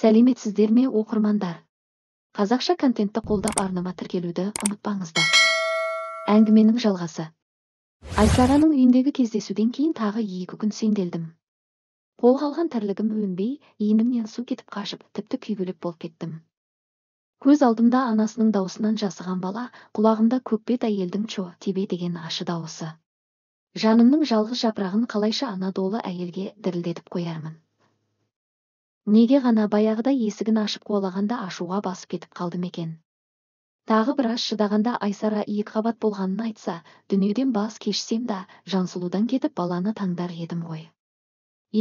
сәлеметсіздер ме оқырмандар қазақша контентті қолдап арнама тіркелуді ұмытпаңыздар әңгіменің жалғасы айсараның үйіндегі кездесуден кейін тағы екі күн сенделдім қолға алған тірлігім өнбей иінімнен су кетіп қашып тіпті күйгелек болып кеттім көз алдымда анасының дауысынан жасыған бала құлағымда көкбет әйелдің чо тебе деген ашы дауысы жанымның жалғыз жапырағын қалайша анадолы әйелге дірілдетіп қоярмын неге ғана баяғыда есігін ашып қуалағанда ашуға басып кетіп қалдым екен? тағы біраз шыдағанда айсара қабат болғанын айтса дүниеден бас кешсем да жансұлудан кетіп баланы таңдар едім ғой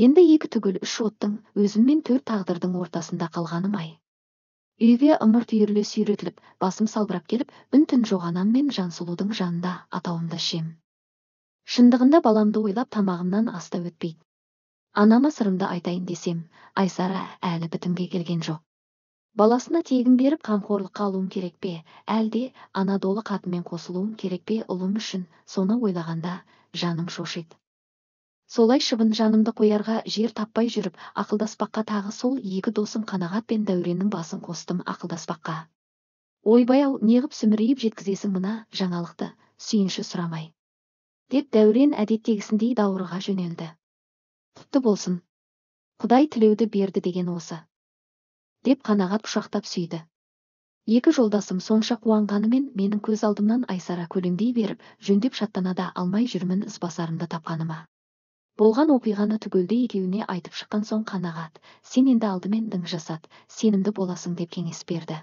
енді екі түгіл үш оттың өзіммен төрт тағдырдың ортасында қалғаным ай үйге ымырт үйіріле сүйретіліп басым салбырап келіп үн түн жоғанам мен жансұлудың жанында атауымды ішем шындығында баламды ойлап тамағымнан аста өтпейді анама сырымды айтайын десем айсара әлі бітімге келген жоқ баласына тегін беріп қамқорлыққа алуым керек пе әлде анадолы қатынмен қосылуым керек пе ұлым үшін соны ойлағанда жаным шошиды солай шыбын жанымды қоярға жер таппай жүріп ақылдаспаққа тағы сол екі досым қанағат пен дәуреннің басын қостым ақылдаспаққа ойбай ау неғып сүмірейіп жеткізесің мына жаңалықты сүйінші сұрамай деп дәурен әдеттегісіндей даурыға жөнелді құтты болсын құдай тілеуді берді деген осы деп қанағат құшақтап сүйді екі жолдасым сонша қуанғанымен менің көз алдымнан айсара көлеңдей беріп жөндеп шаттана да алмай жүрмін ізбасарымды тапқаныма болған оқиғаны түгелдей екеуіне айтып шыққан соң қанағат сен енді алдымен дің жасат сенімді боласың деп кеңес берді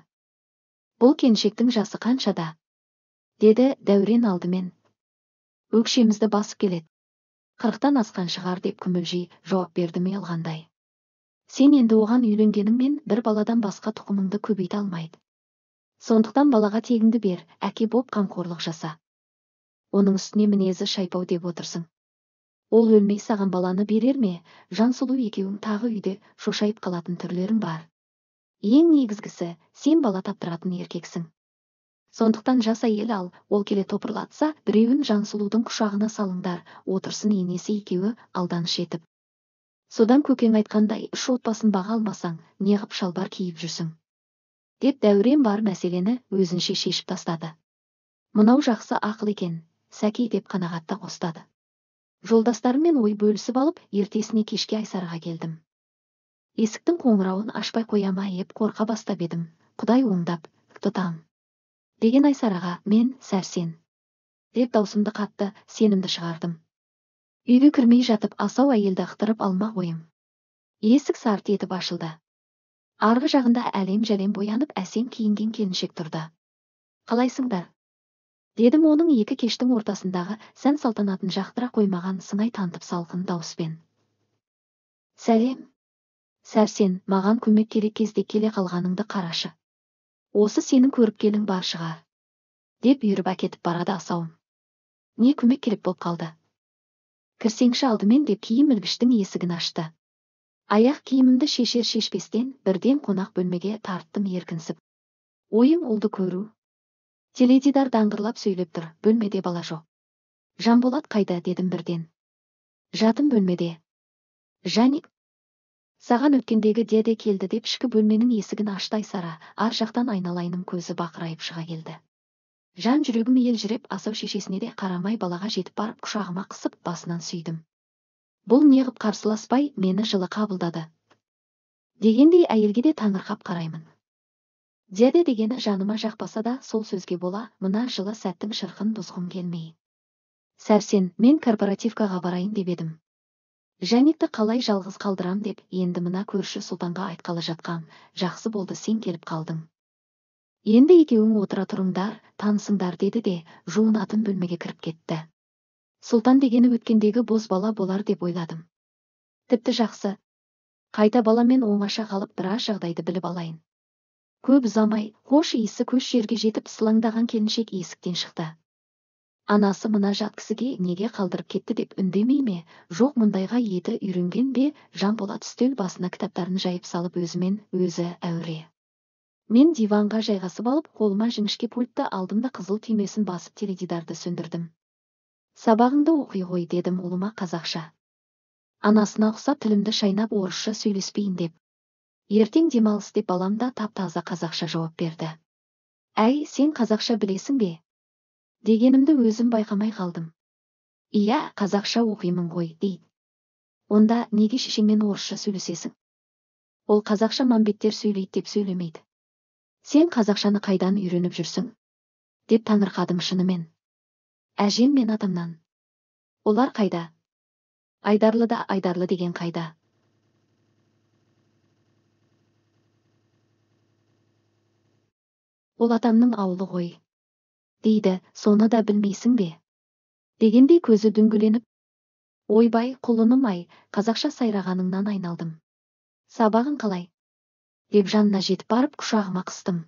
бұл келіншектің жасы қаншада деді дәурен алдымен өкшемізді басып келеді қырықтан асқан шығар деп күмілжи жауап берді ұялғандай сен енді оған үйленгеніңмен бір баладан басқа тұқымыңды көбейте алмайды сондықтан балаға тегіңді бер әке боп қамқорлық жаса оның үстіне мінезі шайпау деп отырсың ол өлмей саған баланы берер ме жансұлу екеуің тағы үйде шошайып қалатын түрлерің бар ең негізгісі сен бала таптыратын еркексің сондықтан жас әйел ал ол келе топырлатса біреуін жансұлудың құшағына салыңдар отырсын енесі екеуі алданыш етіп содан көкең айтқандай үш отбасын баға алмасаң неғып шалбар киіп жүрсің деп дәурен бар мәселені өзінше шешіп тастады мынау жақсы ақыл екен сәкей деп қанағатта қостады жолдастарыммен ой бөлісіп алып ертесіне кешке айсарға келдім есіктің қоңырауын ашпай қоя ма қорқа бастап едім құдай оңдап тұтам деген айсараға мен сәрсен деп даусымды қатты сенімді шығардым үйге кірмей жатып асау әйелді ықтырып алмақ ойым есік сарт етіп ашылды арғы жағында әлем жәлем боянып әсем киінген келіншек тұрды қалайсыңдар дедім оның екі кештің ортасындағы сән салтанатын жақтыра қоймаған сыңай танытып салқын дауыспен сәлем сәрсен маған көмек керек кезде келе қалғаныңды қарашы осы сенің көріпкелің бар шығар деп үйіріп әкетіп барады асауым не көмек керек болып қалды кірсеңші алдымен деп киім ілгіштің есігін ашты аяқ киімімді шешер шешпестен бірден қонақ бөлмеге тарттым еркінсіп ойым ұлды көру теледидар даңғырлап сөйлеп тұр бөлмеде бала жоқ жанболат қайда дедім бірден Жатын бөлмеде жаник саған өткендегі деде келді деп ішкі бөлменің есігін аштай сара, ар жақтан айналайыным көзі бақырайып шыға келді жан жүрегім елжіреп асау шешесіне де қарамай балаға жетіп барып құшағыма қысып басынан сүйдім бұл неғып қарсыласпай мені жылы қабылдады дегендей әйелге де таңырқап қараймын деде дегені жаныма жақпаса да сол сөзге бола мына жылы сәттің шырқын бұзғым келмей сәрсен мен корпоративкаға барайын деп едім Жәнетті қалай жалғыз қалдырам деп енді мына көрші сұлтанға айтқалы жатқан, жақсы болды сен келіп қалдың енді екеуің отыра тұрыңдар танысыңдар деді де жуынатын бөлмеге кіріп кетті сұлтан дегені өткендегі боз бала болар деп ойладым тіпті жақсы қайта баламен оңаша қалып біраз жағдайды біліп алайын көп ұзамай хош иісі көш жерге жетіп сылаңдаған келіншек есіктен шықты анасы мына жат кісіге неге қалдырып кетті деп үндемей ме жоқ мұндайға еті үйренген бе жанболат үстел басына кітаптарын жайып салып өзімен өзі әуре мен диванға жайғасып алып қолыма жіңішке пультті алдым да қызыл түймесін басып теледидарды сөндірдім сабағыңды оқи ғой дедім ұлыма қазақша анасына ұқсап тілімді шайнап орысша сөйлеспейін деп ертең демалыс деп балам да тап таза қазақша жауап берді әй сен қазақша білесің бе дегенімді өзім байқамай қалдым иә қазақша оқимын ғой дейді онда неге шешеңмен орысша сөйлесесің ол қазақша мамбеттер сөйлейді деп сөйлемейді сен қазақшаны қайдан үйреніп жүрсің деп таңырқадым шынымен әжем мен атамнан олар қайда айдарлы да айдарлы деген қайда ол атамның ауылы ғой дейді соны да білмейсің бе дегендей көзі дүңгіленіп, ойбай құлыным ай қазақша сайрағаныңнан айналдым сабағың қалай деп жанына жетіп барып құшағыма қыстым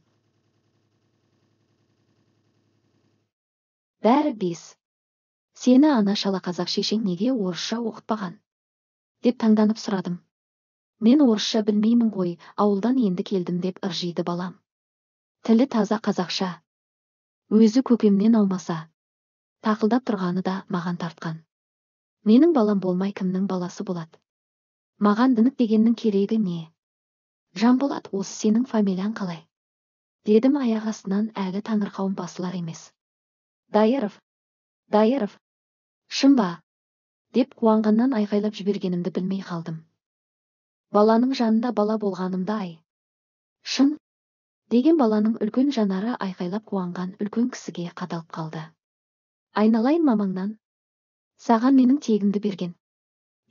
бәрі бес сені ана шала қазақ шешең неге орысша оқытпаған деп таңданып сұрадым мен орысша білмеймін ғой ауылдан енді келдім деп ыржиды балам тілі таза қазақша өзі көкемнен алмаса, тақылдап тұрғаны да маған тартқан менің балам болмай кімнің баласы болады маған дінік дегеннің керегі не жанболат осы сенің фамилияң қалай дедім аяқ астынан әлі таңырқауым басылар емес дайыров дайыров шын ба деп қуанғаннан айқайлап жібергенімді білмей қалдым баланың жанында бала болғанымда ай шын деген баланың үлкен жанары айқайлап қуанған үлкен кісіге қадалып қалды айналайын мамаңнан саған менің тегімді берген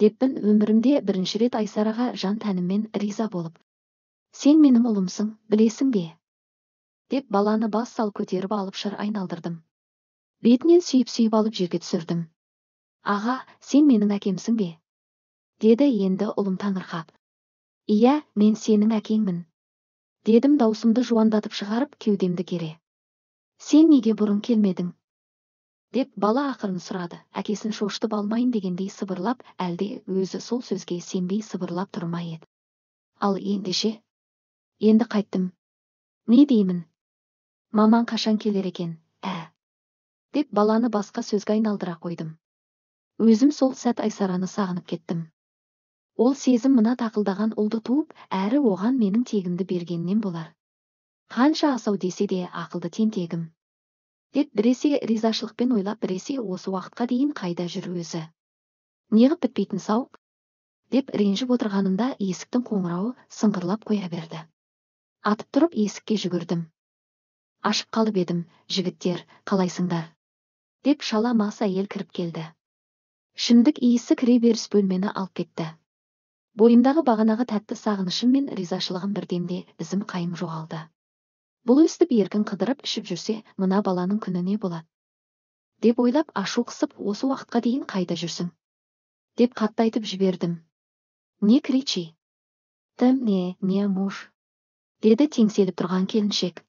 деппін өмірімде бірінші рет айсараға жан тәніммен риза болып сен менің ұлымсың білесің бе деп баланы бас сал көтеріп алып шыр айналдырдым бетінен сүйіп сүйіп алып жерге түсірдім аға сен менің әкемсің бе деді енді ұлым таңырқап иә мен сенің әкеңмін дедім даусымды жуандатып шығарып кеудемді кере сен неге бұрын келмедің деп бала ақырын сұрады әкесін шошытып алмайын дегендей сыбырлап әлде өзі сол сөзге сенбей сыбырлап тұр ма еді ал ендеше енді қайттым не деймін «Маман қашан келер екен ә деп баланы басқа сөзге айналдыра қойдым өзім сол сәт айсараны сағынып кеттім ол сезім мына тақылдаған ұлды туып әрі оған менің тегімді бергеннен болар қанша асау десе де ақылды тентегім деп біресе ризашылықпен ойлап біресе осы уақытқа дейін қайда жүр өзі неғып бітпейтін сауық деп ренжіп отырғанымда есіктің қоңырауы сыңғырлап қоя берді атып тұрып есікке жүгірдім ашып қалып едім жігіттер қалайсыңдар деп шала мас әйел кіріп келді ішімдік иісі кіре беріс бөлмені алып кетті бойымдағы бағанағы тәтті сағынышым мен ризашылығым бірдемде ізім қайым жоғалды бұл өстіп еркін қыдырып ішіп жүрсе мына баланың күні не болады деп ойлап ашу қысып осы уақытқа дейін қайда жүрсің деп қатты айтып жібердім не кричи ты мне не муж деді теңселіп тұрған келіншек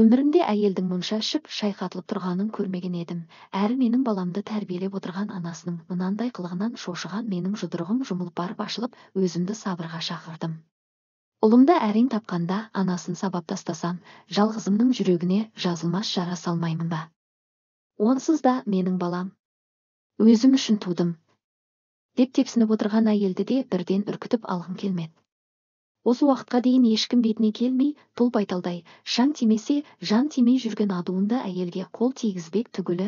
өмірімде әйелдің мұнша ішіп шайқатылып тұрғанын көрмеген едім әрі менің баламды тәрбиелеп отырған анасының мынандай қылығынан шошыған менің жұдырығым жұмылып барып ашылып өзімді сабырға шақырдым ұлымды әрең тапқанда анасын сабап тастасам жалғызымның жүрегіне жазылмас жара салмаймын ба онсыз да менің балам өзім үшін тудым деп тепсініп отырған әйелді де бірден үркітіп алғым келмеді осы уақытқа дейін ешкім бетіне келмей тұл байталдай шаң тимесе жан тимей жүрген адуынды әйелге қол тигізбек түгілі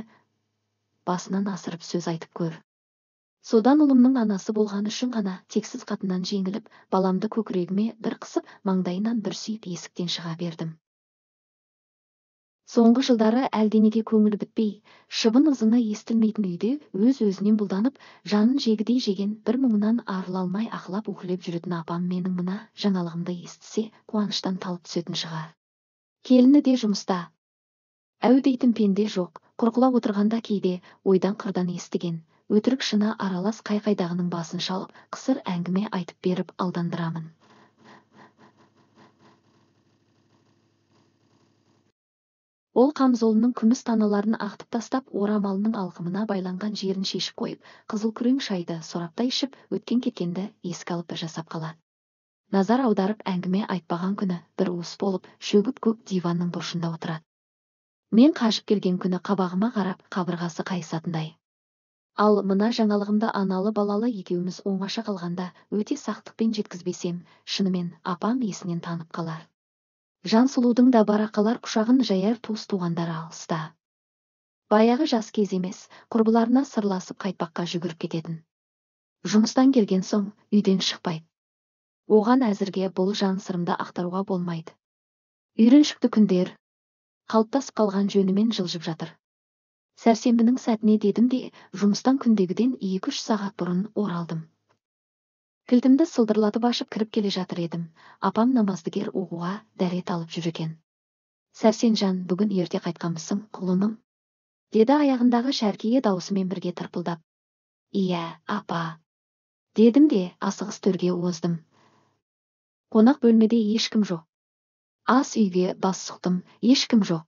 басынан асырып сөз айтып көр содан ұлымның анасы болғаны үшін ғана тексіз қатыннан жеңіліп баламды көкірегіме бір қысып маңдайынан бір сүйіп есіктен шыға бердім соңғы жылдары әлденеге көңілі бітпей шыбын ызыңы естілмейтін үйде өз өзінен бұлданып жанын жегідей жеген бір мұңынан арыла алмай ақылап уһілеп жүретін апам менің мына жаңалығымды естісе қуаныштан талып түсетін шығар келіні де жұмыста әу дейтін пенде жоқ құрқылап отырғанда кейде ойдан қырдан естіген өтірік шыны аралас қайқайдағының басын шалып қысыр әңгіме айтып беріп алдандырамын ол қамзолының күміс таналарын ақтып тастап орамалының алқымына байланған жерін шешіп қойып қызыл күрең шайды сораптай ішіп өткен кеткенді еске алып жасап қалады назар аударып әңгіме айтпаған күні бір уыс болып шөгіп көк диванның бұрышында отырады мен қашып келген күні қабағыма қарап қабырғасы қайысатындай ал мына жаңалығымды аналы балалы екеуміз оңаша қалғанда өте сақтықпен жеткізбесем шынымен апам есінен танып қалар жансұлудың да барақалар құшағын жаяр туыс туғандары алыста баяғы жас кез емес құрбыларына сырласып қайтпаққа жүгіріп кететін жұмыстан келген соң үйден шықпай оған әзірге бұл жан сырымды ақтаруға болмайды үйреншікті күндер қалыптасып қалған жөнімен жылжып жатыр сәрсенбінің сәтіне дедім де жұмыстан күндегіден екі үш сағат бұрын оралдым кілтімді сылдырлатып ашып кіріп келе жатыр едім апам намаздыгер оқуға дәрет алып жүр екен сәрсенжан бүгін ерте қайтқанбысың құлыным деді аяғындағы шәркие дауысымен бірге тырпылдап иә апа дедім де асығыс төрге оздым қонақ бөлмеде ешкім жоқ ас үйге бас сұқтым ешкім жоқ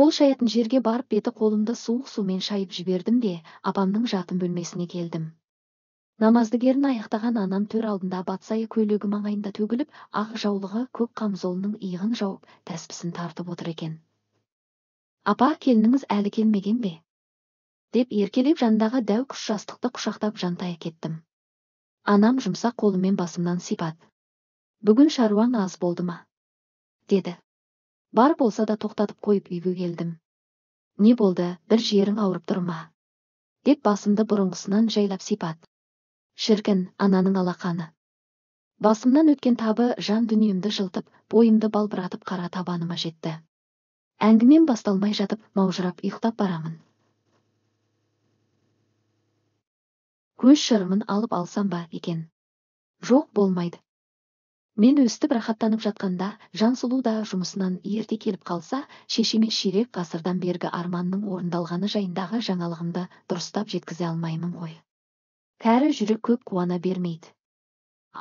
қол шаятын жерге барып беті қолымды суық сумен шайып жібердім де апамның жатын бөлмесіне келдім намаздыгерін аяқтаған анам төр алдында батсайы көйлегі маңайында төгіліп ақ жаулығы көк қамзолының иығын жауып тәспісін тартып отыр екен апа келініңіз әлі келмеген бе деп еркелеп жандағы дәу күш жастықты құшақтап жантая кеттім анам жұмсақ қолымен басымнан сипат бүгін шаруаң аз болды ма деді бар болса да тоқтатып қойып үйге келдім не болды бір жерің ауырып тұр ма деп басымды бұрынғысынан жайлап сипат шіркін ананың алақаны басымнан өткен табы жан дүниемді жылтып бойымды балбыратып қара табаныма жетті әңгімем басталмай жатып маужырап ұйықтап барамын көз шырымын алып алсам ба екен жоқ болмайды мен өстіп рахаттанып жатқанда жансұлу да жұмысынан ерте келіп қалса шешеме ширек ғасырдан бергі арманның орындалғаны жайындағы жаңалығымды дұрыстап жеткізе алмаймын ғой кәрі жүрек көп қуана бермейді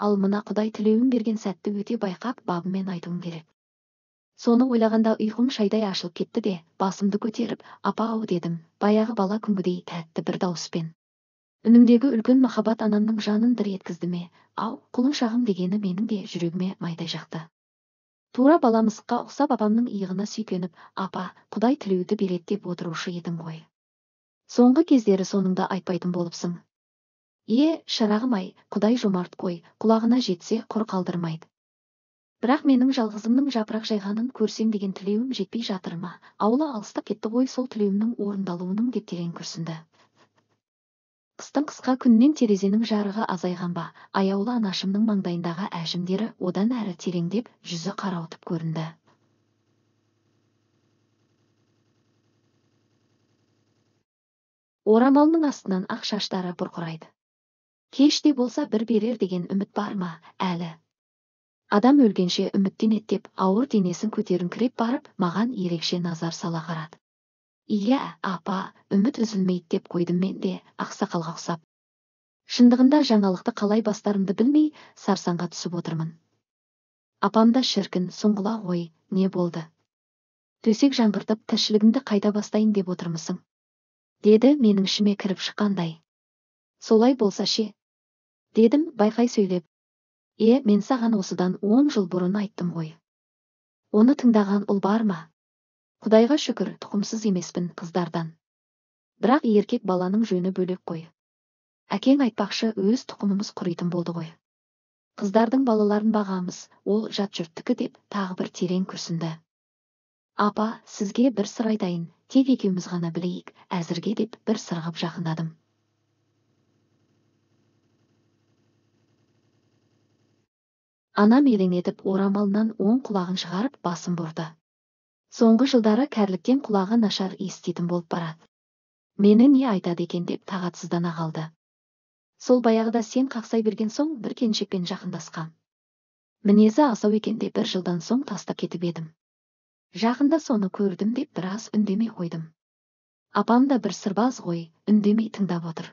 ал мына құдай тілеуін берген сәтті өте байқап бабымен айтуым керек соны ойлағанда ұйқым шайдай ашылып кетті де басымды көтеріп апа ау дедім баяғы бала күнгідей тәтті бір дауыспен үнімдегі үлкен махаббат анамның жанын дір еткізді ме ау құлыншағым дегені менің де жүрегіме майдай жақты тура бала мысыққа ұқсап апамның иығына сүйкеніп апа құдай тілеуді береді деп отырушы едің ғой соңғы кездері соныңды айтпайтын болыпсың е шырағым-ай құдай жомарт қой құлағына жетсе құр қалдырмайды бірақ менің жалғызымның жапырақ жайғанын көрсем деген тілеуім жетпей жатыр ма ауылы алыстап кетті ғой сол тілеуімнің орындалуының деп терең күрсінді қыстың қысқа күннен терезенің жарығы азайған ба аяулы анашымның маңдайындағы әжімдері одан әрі тереңдеп жүзі қарауытып көрінді орамалының астынан ақ шаштары бұрқырайды кеште болса бір берер деген үміт бар ма әлі адам өлгенше деп ауыр денесін көтеріңкіреп барып маған ерекше назар сала қарады иә апа үміт үзілмейді деп қойдым мен де ақсақалға ұқсап шындығында жаңалықты қалай бастарымды білмей сарсаңға түсіп отырмын Апамда да шіркін сұңғыла ғой не болды төсек жаңғыртып тіршілігімді қайта бастайын деп отырмысың деді менің ішіме кіріп шыққандай солай болса ше дедім байқай сөйлеп е мен саған осыдан он жыл бұрын айттым ғой оны тыңдаған ұл бар ма құдайға шүкір тұқымсыз емеспін қыздардан бірақ еркек баланың жөні бөлек қой әкең айтпақшы өз тұқымымыз құритын болды ғой қыздардың балаларын бағамыз ол жат жұрттікі деп тағы бір терең күрсінді апа сізге бір сыр айтайын тек екеуміз ғана білейік әзірге деп бір сырғып жақындадым анам етіп орамалынан оң құлағын шығарып басын бұрды соңғы жылдары кәріліктен құлағы нашар еститін болып барады мені не айтады екен деп тағатсыздана қалды сол баяғыда сен қақсай берген соң бір келіншекпен жақындасқан мінезі асау екен деп бір жылдан соң тастап кетіп едім жақында соны көрдім деп біраз үндемей қойдым апам да бір сырбаз ғой үндемей тыңдап отыр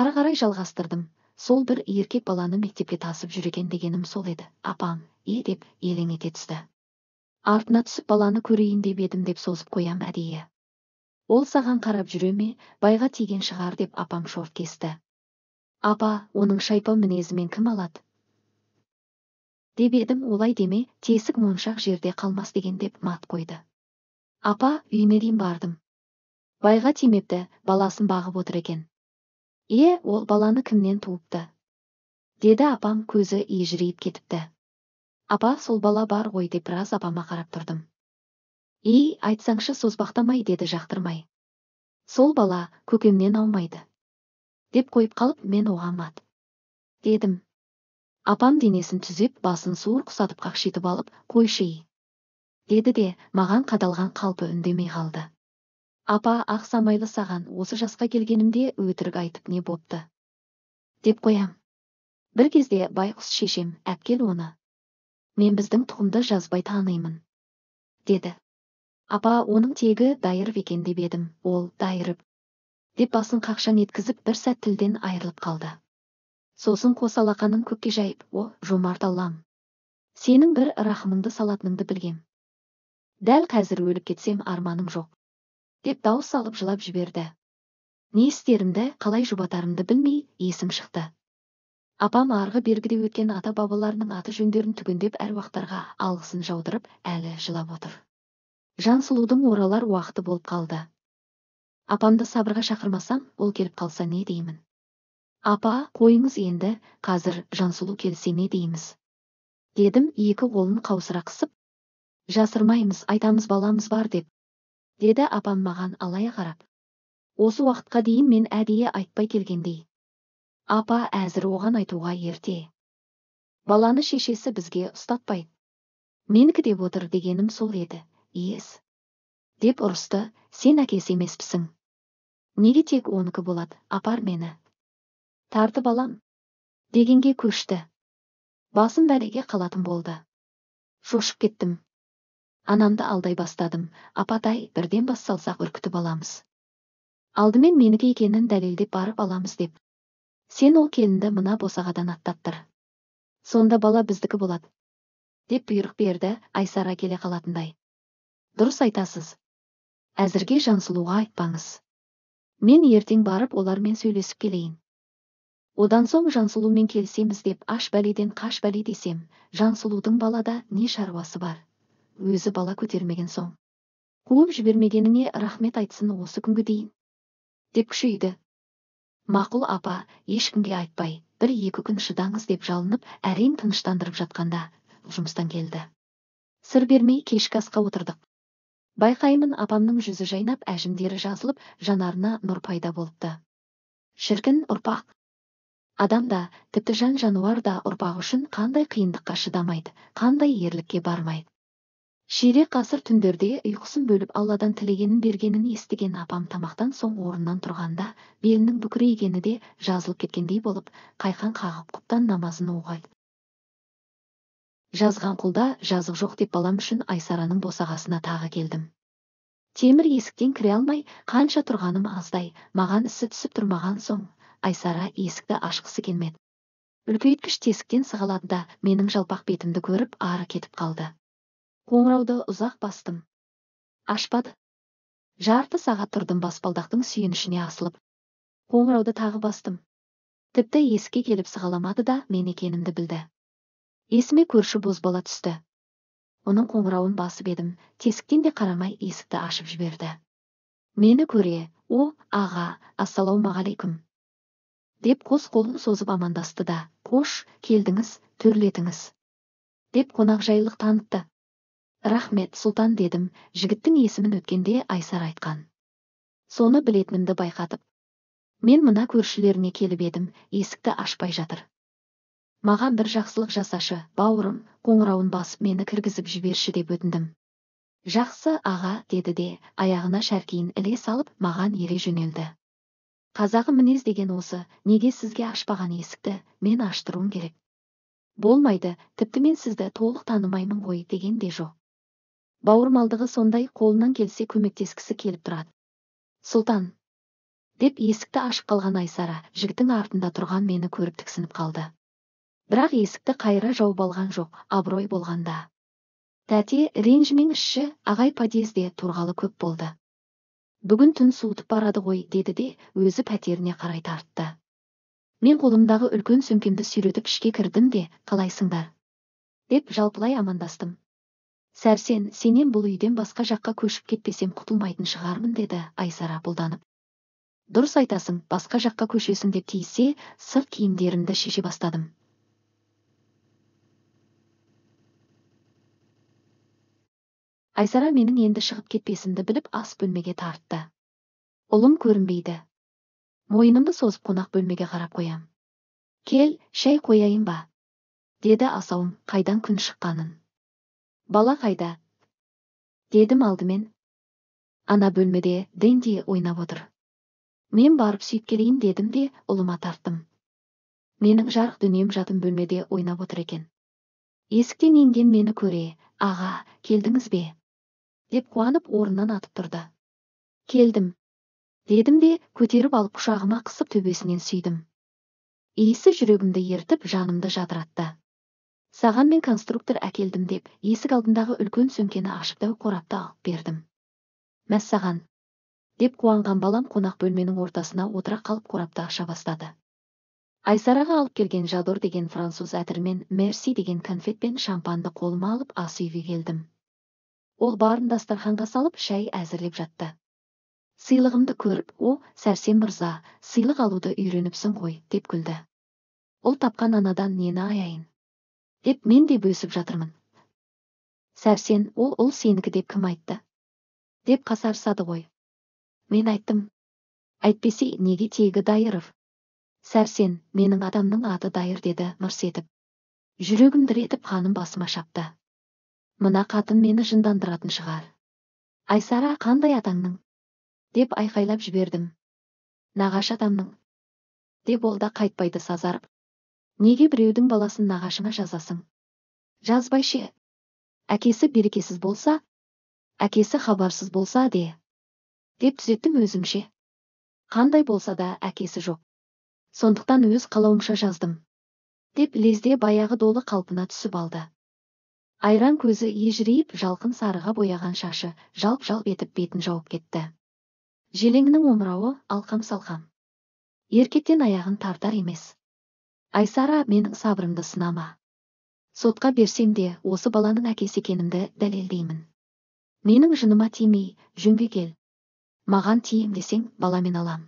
ары қарай жалғастырдым сол бір еркек баланы мектепке тасып жүрген дегенім сол еді апам е деп елең ете түсті артына түсіп баланы көрейін деп едім деп созып қоям әдейі ол саған қарап жүре ме байға тиген шығар деп апам шорт кесті апа оның шайпа мінезімен кім алады деп едім олай деме тесік моншақ жерде қалмас деген деп мат қойды апа үйіне дейін бардым байға тимепті баласын бағып отыр екен е ол баланы кімнен туыпты деді апам көзі ежірейіп кетіпті апа сол бала бар ғой деп біраз апама қарап тұрдым и айтсаңшы созбақтамай деді жақтырмай сол бала көкемнен аумайды деп қойып қалып мен оған мат дедім апам денесін түзеп басын суыр құсатып қақшитып алып қойшы деді де маған қадалған қалпы үндемей қалды апа ақсамайлы саған осы жасқа келгенімде өтірік айтып не бопты деп қоям бір кезде байқұс шешем әпкел оны мен біздің тұқымды жазбай танимын деді апа оның тегі дайыров екен деп едім ол дайырып деп басын қақшаң еткізіп бір сәт тілден айырылып қалды сосын қос алақанын көкке жайып о жомарт аллам сенің бір рахымыңды салатыныңды білгем дәл қазір өліп кетсем арманым жоқ деп дауыс салып жылап жіберді не істерімді қалай жұбатарымды білмей есім шықты апам арғы бергіде өткен ата бабаларының аты жөндерін түгендеп әруақтарға алғысын жаудырып әлі жылап отыр жансұлудың оралар уақыты болып қалды апамды сабырға шақырмасам ол келіп қалса не деймін апа қойыңыз енді қазір жансұлу келсе не дейміз дедім екі қолын қаусыра қысып жасырмаймыз айтамыз баламыз бар деп деді апам маған алай қарап осы уақытқа дейін мен әдейі айтпай келгендей апа әзір оған айтуға ерте баланы шешесі бізге ұстатпай. менікі деп отыр дегенім сол еді Ес. деп ұрысты сен әкесі емеспісің неге тек онікі болады апар мені тартып алам дегенге көшті басым бәлеге қалатын болды шошып кеттім анамды алдай бастадым апатай бірден бас салсақ үркітіп аламыз алдымен менікі екенін дәлелдеп барып аламыз деп сен ол келінді мына босағадан аттаттыр сонда бала біздікі болады деп бұйрық берді айсара келе қалатындай дұрыс айтасыз әзірге жансұлуға айтпаңыз мен ертең барып олармен сөйлесіп келейін одан соң жансұлумен келісеміз деп аш бәледен қаш бәле десем жансұлудың балада не шаруасы бар өзі бала көтермеген соң қуып жібермегеніне рахмет айтсын осы күнге дейін деп күшейді мақұл апа ешкімге айтпай бір екі күн шыдаңыз деп жалынып әрең тыныштандырып жатқанда жұмыстан келді сыр бермей кешкі асқа отырдық байқаймын апамның жүзі жайнап әжімдері жазылып жанарына нұр пайда болыпты шіркін ұрпақ адам да тіпті жан жануар да ұрпақ үшін қандай қиындыққа шыдамайды қандай ерлікке бармайды ширек ғасыр түндерде ұйқысын бөліп алладан тілегенін бергенін естіген апам тамақтан соң орнынан тұрғанда белінің бүкірейгені де жазылып кеткендей болып қайқан қағып құптан намазын оғай. жазған құлда жазық жоқ деп балам үшін айсараның босағасына тағы келдім темір есіктен кіре алмай қанша тұрғаным аздай маған ісі түсіп тұрмаған соң айсара есікті ашқысы келмеді үлкейткіш тесіктен сығалады да менің жалпақ бетімді көріп ары кетіп қалды қоңырауды ұзақ бастым ашпады жарты сағат тұрдым баспалдақтың сүйенішіне асылып қоңырауды тағы бастым тіпті есікке келіп сығаламады да мен екенімді білді есіме көрші бозбала түсті оның қоңырауын басып едім тесіктен де қарамай есікті ашып жіберді мені көре о, аға ассалаумағалейкүм деп қос қолын созып амандасты да қош келдіңіз төрлетіңіз деп қонақжайлық танытты рахмет сұлтан дедім жігіттің есімін өткенде айсар айтқан соны білетінімді байқатып мен мына көршілеріне келіп едім есікті ашпай жатыр маған бір жақсылық жасашы бауырым қоңырауын басып мені кіргізіп жіберші деп өтіндім жақсы аға деді де аяғына шәркейін іле салып маған ере жөнелді қазағы мінез деген осы неге сізге ашпаған есікті мен аштыруым керек болмайды тіпті мен сізді толық танымаймын ғой деген де жоқ бауырмалдығы сондай қолынан келсе көмектескісі келіп тұрады сұлтан деп есікті ашып қалған айсара жігіттің артында тұрған мені көріп тіксініп қалды бірақ есікті қайыра жауып алған жоқ абырой болғанда тәте ренжімеңізші ағай подъезде тұрғалы көп болды бүгін түн суытып барады ғой деді де өзі пәтеріне қарай тартты мен қолымдағы үлкен сөмкемді сүйретіп ішке кірдім де қалайсыңдар деп жалпылай амандастым сәрсен сенен бұл үйден басқа жаққа көшіп кетпесем құтылмайтын шығармын деді айсара бұлданып дұрыс айтасың басқа жаққа көшесің деп тиіссе сырт киімдерімді шеше бастадым айсара менің енді шығып кетпесімді біліп ас бөлмеге тартты ұлым көрінбейді мойнымды созып қонақ бөлмеге қарап қоям кел шай қояйын ба деді асауым қайдан күн шыққанын бала қайда дедім алдымен ана бөлмеде дэнди ойнап отыр мен барып сүйіп келейін дедім де ұлыма тарттым менің жарық дүнием жатын бөлмеде ойнап отыр екен есіктен енген мені көре аға келдіңіз бе деп қуанып орнынан атып тұрды келдім дедім де көтеріп алып құшағыма қысып төбесінен сүйдім иісі жүрегімді ертіп жанымды жадыратты саған мен конструктор әкелдім деп есік алдындағы үлкен сөмкені ашып дәу қорапты алып бердім мәссаған деп қуанған балам қонақ бөлменің ортасына отыра қалып қорапты аша бастады айсараға алып келген жадор деген француз әтірмен мерси деген конфет пен шампанды қолыма алып ас үйге келдім ол барын дастарханға салып шай әзірлеп жатты сыйлығымды көріп о сәрсен мырза сыйлық алуды үйреніпсің ғой деп күлді ол тапқан анадан нені аяйын деп мен де бөсіп жатырмын сәрсен ол ұл сенікі деп кім айтты деп қасарысады ғой мен айттым әйтпесе неге тегі дайыров сәрсен менің адамның аты дайыр деді мырс етіп жүрегім дір етіп басыма шапты мына қатын мені жындандыратын шығар айсара қандай атаңның деп айқайлап жібердім нағашы атамның деп ол да қайтпайды сазарып неге біреудің баласын нағашыңа жазасың жазбай ше әкесі берекесіз болса әкесі хабарсыз болса де деп түзеттім өзімше қандай болса да әкесі жоқ сондықтан өз қалауымша жаздым деп лезде баяғы долы қалпына түсіп алды айран көзі ежірейіп жалқын сарыға бояған шашы жалп жалп етіп бетін жауып кетті желеңнің омырауы алқам салқам еркектен аяғын тартар емес айсара менің сабырымды сынама сотқа берсем де осы баланың әкесі екенімді дәлелдеймін менің жыныма тимей жөнге кел маған тием десең баламен алам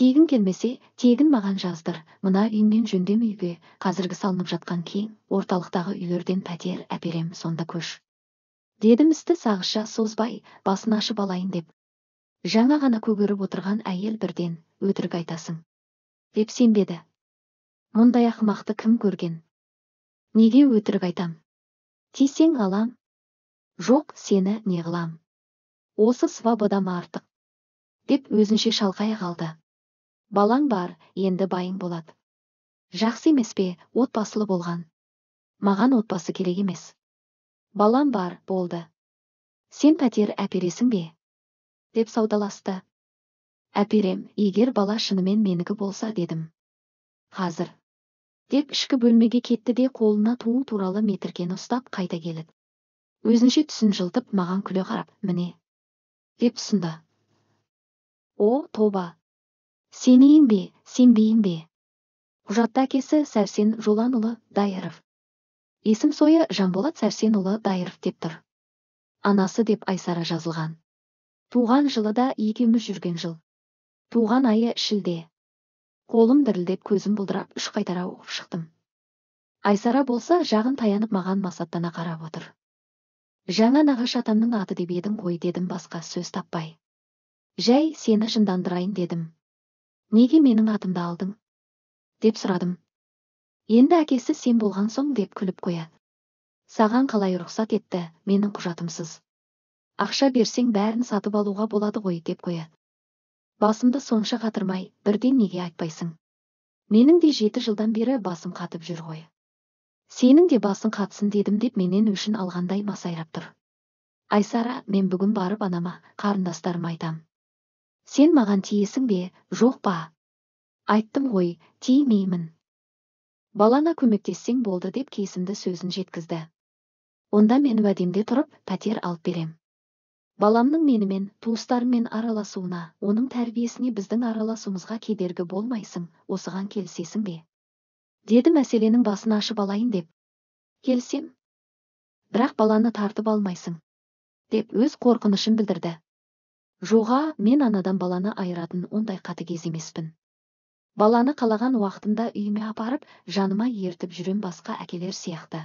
тегін келмесе тегін маған жаздыр мына үйіңнен жөндем үйге қазіргі салынып жатқан кең орталықтағы үйлерден пәтер әперем сонда көш дедім істі сағызша созбай басын ашып алайын деп жаңа ғана көгеріп отырған әйел бірден өтірік айтасың деп сенбеді мұндай ақымақты кім көрген неге өтірік айтам тисең алам жоқ сені не неғылам осы свободам артық деп өзінше шалқай қалды балаң бар енді байың болады жақсы емес пе отбасылы болған маған отбасы керек емес балам бар болды сен пәтер әпересің бе деп саудаласты әперем егер бала шынымен менікі болса дедім қазір деп ішкі бөлмеге кетті де қолына туу туралы метіркені ұстап қайта келіп. өзінше түсін жылтып маған күле қарап міне деп ұсынды о тоба сенейін бе сенбейін бе құжатта әкесі сәрсен жоланұлы дайыров есім сойы жанболат сәрсенұлы дайыров деп тұр анасы деп айсара жазылған туған жылы да екеуміз жүрген жыл туған айы шілде қолым дірілдеп көзім бұлдырап үш қайтара оқып шықтым айсара болса жағын таянып маған масаттана қарап отыр жаңа нағаш атамның аты деп едің ғой дедім басқа сөз таппай Жәй, сені жындандырайын дедім неге менің атымды алдың деп сұрадым енді әкесі сен болған соң деп күліп қояды саған қалай рұқсат етті менің құжатымсыз ақша берсең бәрін сатып алуға болады ғой деп қояды басымды сонша қатырмай бірден неге айтпайсың менің де жеті жылдан бері басым қатып жүр ғой сенің де басың қатсын дедім деп менен өшін алғандай масайрап тұр айсара мен бүгін барып анама қарындастарыма айтам. сен маған тиесің бе жоқ па айттым ғой тимеймін Балана көмектессең болды деп кесімді сөзін жеткізді онда мен уәдемде тұрып пәтер алып берем баламның менімен туыстарыммен араласуына оның тәрбиесіне біздің араласуымызға кедергі болмайсың осыған келсесің бе деді мәселенің басын ашып алайын деп келсем, бірақ баланы тартып алмайсың деп өз қорқынышын білдірді жоға мен анадан баланы айыратын ондай қатыгез емеспін баланы қалаған уақытымда үйіме апарып жаныма ертіп жүрем басқа әкелер сияқты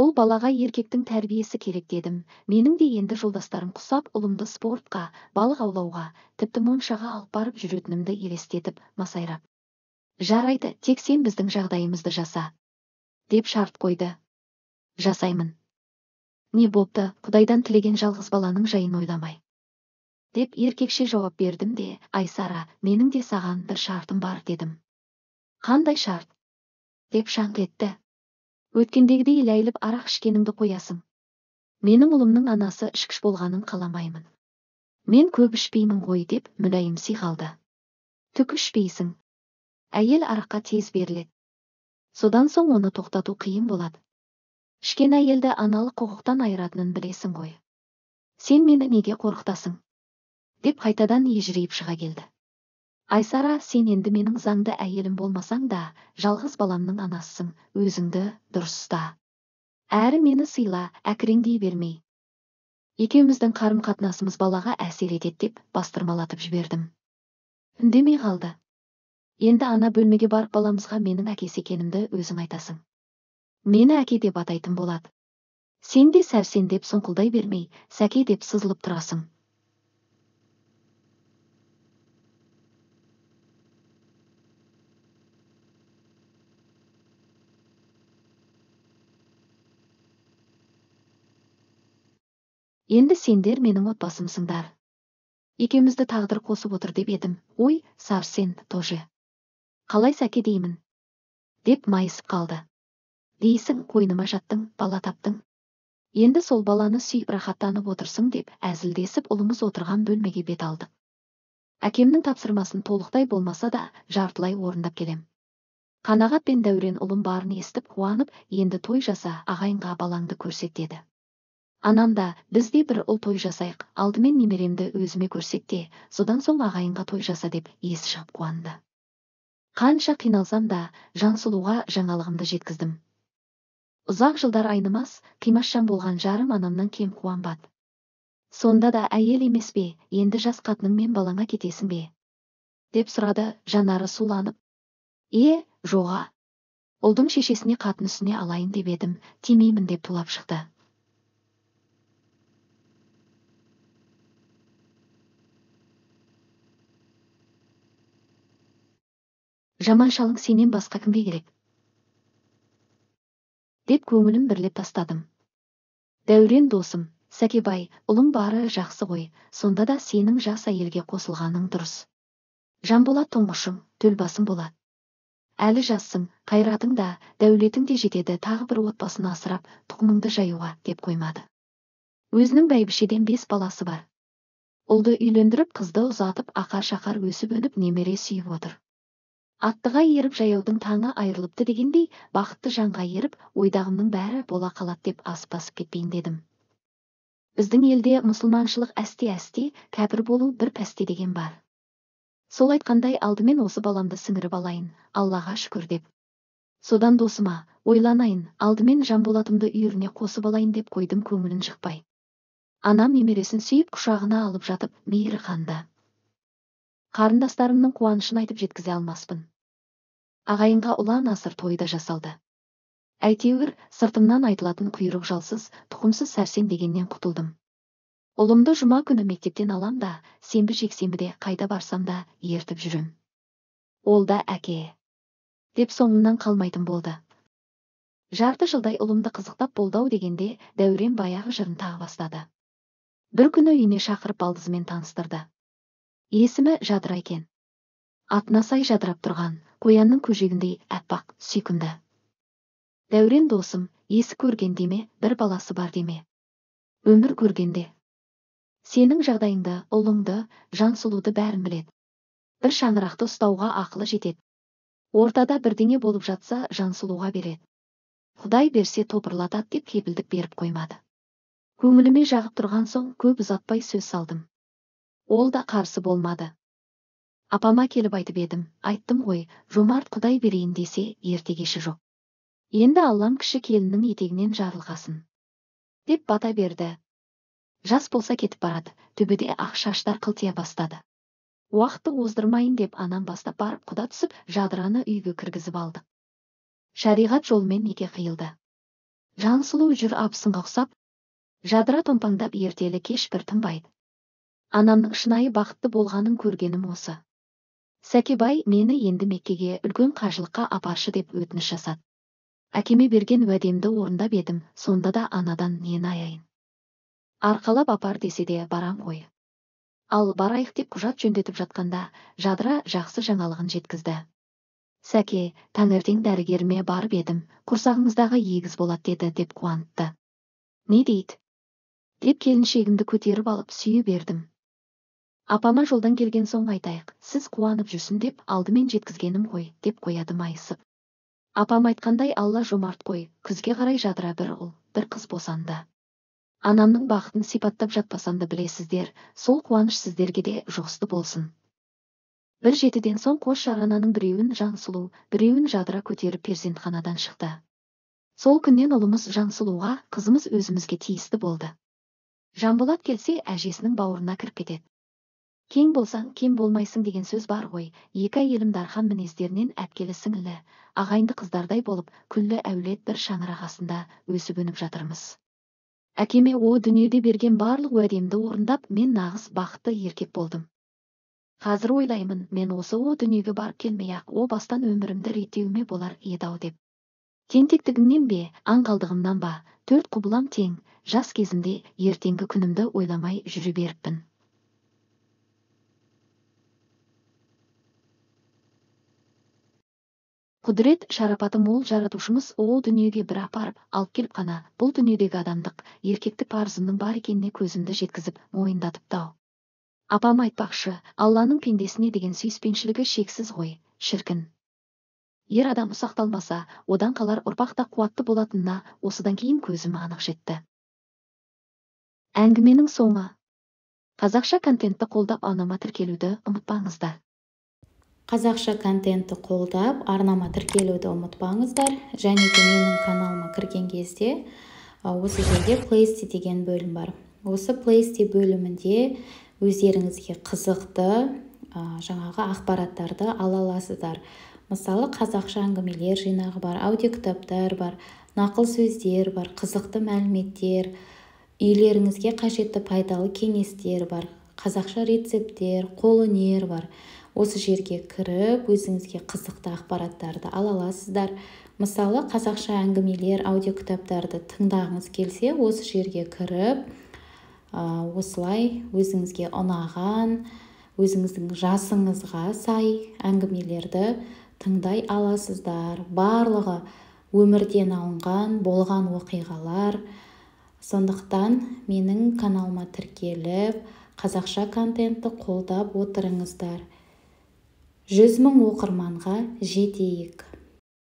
ол балаға еркектің тәрбиесі керек дедім менің де енді жолдастарым құсап ұлымды спортқа балық аулауға тіпті моншаға алып барып жүретінімді елестетіп масайрап жарайды тек сен біздің жағдайымызды жаса деп шарт қойды жасаймын не болды, құдайдан тілеген жалғыз баланың жайын ойламай деп еркекше жауап бердім де айсара менің де саған бір шартым бар дедім қандай шарт деп шаңқ етті өткендегідей ләйліп арақ ішкеніңді қоясың менің ұлымның анасы ішкіш болғанын қаламаймын мен көп ішпеймін ғой деп мүләйім қалды. түк ішпейсің әйел араққа тез беріледі содан соң оны тоқтату қиын болады ішкен әйелді аналық құқықтан айыратынын білесің ғой сен мені неге қорқытасың деп қайтадан ежірейіп шыға келді айсара сен енді менің заңды әйелім болмасаң да жалғыз баламның анасысың өзіңді дұрыс ұста әрі мені сыйла әкіреңдей бермей екеуміздің қарым қатынасымыз балаға әсер етеді деп бастырмалатып жібердім үндемей қалды енді ана бөлмеге барып баламызға менің әкесі екенімді өзің айтасың мені әке деп атайтын болады сен де сәрсен деп сұңқылдай бермей сәке деп сызылып тұрасың енді сендер менің отбасымсыңдар екеумізді тағдыр қосып отыр деп едім ой сарсен тоже қалай сәке деймін деп майысып қалды дейсің қойныма жаттың бала таптың енді сол баланы сүйіп рахаттанып отырсың деп әзілдесіп ұлымыз отырған бөлмеге бет алды. әкемнің тапсырмасын толықтай болмаса да жартылай орындап келем. қанағат пен дәурен ұлым барын естіп қуанып енді той жаса ағайынға балаңды көрсет деді анам да біз де бір ұл той жасайық алдымен немеремді өзіме көрсек те содан соң ағайынға той жаса деп ес шығып қуанды қанша қиналсам да жансұлуға жаңалығымды жеткіздім ұзақ жылдар айнымас қимасжан болған жарым анамнан кем қуанбады сонда да әйел емес бе, енді жас қатының мен балаңа кетесің бе деп сұрады жанары суланып е жоға ұлдың шешесіне қатын алайын деп едім тимеймін деп тулап шықты жаман шалың сенен басқа кімге керек деп көңілім бірлеп тастадым дәурен досым сәкебай ұлың бары жақсы ғой сонда да сенің жас елге қосылғаның дұрыс жанболат тұңғышым төлбасым болат әлі жассың қайратың да дәулетің де жетеді тағы бір отбасын асырап тұқымыңды жаюға деп қоймады өзінің бәйбішеден бес баласы бар ұлды үйлендіріп қызды ұзатып ақар шақар өсіп өніп немере сүйіп отыр аттыға еріп жаяудың таңы айырылыпты дегендей бақытты жанға еріп ойдағымның бәрі бола қалады деп ас басып кетпейін дедім біздің елде мұсылманшылық әсте әсте кәпір болу бір пәсте деген бар сол айтқандай алдымен осы баламды сіңіріп алайын аллаға шүкір деп содан досыма ойланайын алдымен жанболатымды үйіріне қосып алайын деп қойдым көңілін жықпай анам немересін сүйіп құшағына алып жатып мейірі қанды қарындастарымның қуанышын айтып жеткізе алмаспын ағайынға ұлан асыр тойы да жасалды әйтеуір сыртымнан айтылатын құйрық жалсыз тұқымсыз сәрсен дегеннен құтылдым ұлымды жұма күні мектептен алам да сенбі жексенбіде қайда барсам да ертіп жүрем ол да әке деп соңымнан қалмайтын болды жарты жылдай ұлымды қызықтап болдау дегенде дәурен баяғы жырын тағы бастады бір күні үйіне шақырып балдызымен таныстырды есімі жадыра екен атына сай жадырап тұрған қоянның көжегіндей аппақ сүйкімді дәурен досым есі көрген деме бір баласы бар деме өмір көргенде сенің жағдайыңды ұлыңды жансұлуды бәрін біледі. бір шаңырақты ұстауға ақылы жетеді. ортада бірдеңе болып жатса жансұлуға береді. құдай берсе топырлатады деп кепілдік беріп қоймады көңіліме жағып тұрған соң көп ұзатпай сөз салдым ол да қарсы болмады апама келіп айтып едім айттым ғой жомарт құдай берейін десе ерте жоқ енді аллам кіші келіннің етегінен жарылғасын деп бата берді жас болса кетіп барады төбеде ақ шаштар қылтия бастады уақытты оздырмайын деп анам бастап барып құда түсіп жадыраны үйге кіргізіп алдық шариғат жолымен неке қиылды жансұлу жүр абысынға ұқсап жадыра томпаңдап ертелі кеш бір тынбайды анамның шынайы бақытты болғанын көргенім осы сәкебай мені енді меккеге үлкен қажылыққа апаршы деп өтініш жасады әкеме берген уәдемді орындап едім сонда да анадан нені аяйын арқалап апар десе де барам ғой ал барайық деп құжат жөндетіп жатқанда жадыра жақсы жаңалығын жеткізді сәке таңертең дәрігеріме барып едім құрсағыңыздағы егіз болады деді деп қуантты не дейді деп келіншегімді көтеріп алып сүйе бердім апама жолдан келген соң айтайық сіз қуанып жүрсін деп алдымен жеткізгенім ғой деп қояды майысып апам айтқандай алла жомарт қой күзге қарай жадыра бір ұл бір қыз босанды анамның бақытын сипаттап жатпасам да білесіздер сол қуаныш сіздерге де жұғысты болсын бір жетіден соң қос шарананың біреуін жансұлу біреуін жадыра көтеріп перзентханадан шықты сол күннен ұлымыз жансұлуға қызымыз өзімізге тиісті болды жанболат келсе әжесінің бауырына кіріп кетеді Кең болсаң, кем болмайсың деген сөз бар ғой. Екі әйелім дархан мінездерінен әпкелі сіңілі, ағайынды қыздардай болып, күллі әулет бір шаңырақ астында өсіп өніп жатырмыз. Әкеме о дүниеде берген барлық уәдемді орындап, мен нағыз бақытты еркек болдым. Қазір ойлаймын, мен осы о дүниеге барып келмей-ақ, о бастан өмірімді реттеуіме болар еді-ау деп. Тентектігімнен бе, аңғалдығымнан ба, төрт құбылам тең, жас кезімде ертеңгі күнімді ойламай жүре беріппін құдірет шарапаты мол жаратушымыз ол дүниеге бір апарып алып келіп қана бұл дүниедегі адамдық еркектік парызымның бар екеніне көзімді жеткізіп мойындатып тау апам айтпақшы алланың пендесіне деген сүйіспеншілігі шексіз ғой шіркін ер адам ұсақталмаса одан қалар ұрпақ та қуатты болатынына осыдан кейін көзім анық жетті әңгіменің соңы қазақша контентті қолдап анама тіркелуді ұмытпаңыздар қазақша контентті қолдап арнама тіркелуді ұмытпаңыздар және де менің каналыма кірген кезде осы жерде плейсти деген бөлім бар осы плейсти бөлімінде өздеріңізге қызықты жаңағы ақпараттарды ала аласыздар мысалы қазақша әңгімелер жинағы бар аудиокітаптар бар нақыл сөздер бар қызықты мәліметтер үйлеріңізге қажетті пайдалы кеңестер бар қазақша рецепттер қолөнер бар осы жерге кіріп өзіңізге қызықты ақпараттарды ала аласыздар мысалы қазақша әңгімелер аудиокітаптарды тыңдағыңыз келсе осы жерге кіріп осылай өзіңізге ұнаған өзіңіздің жасыңызға сай әңгімелерді тыңдай аласыздар барлығы өмірден алынған болған оқиғалар сондықтан менің каналыма тіркеліп қазақша контентті қолдап отырыңыздар жүз мың оқырманға жетейік